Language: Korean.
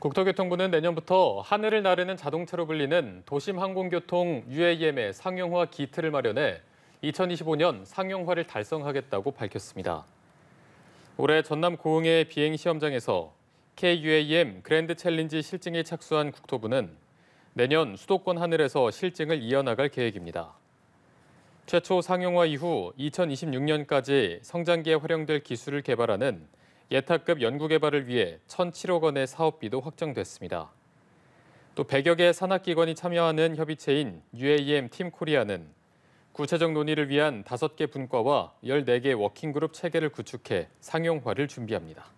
국토교통부는 내년부터 하늘을 나르는 자동차로 불리는 도심항공교통 UAM의 상용화 기틀을 마련해 2025년 상용화를 달성하겠다고 밝혔습니다. 올해 전남 고흥의 비행시험장에서 KUAM 그랜드 챌린지 실증에 착수한 국토부는 내년 수도권 하늘에서 실증을 이어나갈 계획입니다. 최초 상용화 이후 2026년까지 성장기에 활용될 기술을 개발하는 예타급 연구개발을 위해 1,007억 원의 사업비도 확정됐습니다. 또 100여 개 산학기관이 참여하는 협의체인 UAM 팀 코리아는 구체적 논의를 위한 5개 분과와 14개 워킹그룹 체계를 구축해 상용화를 준비합니다.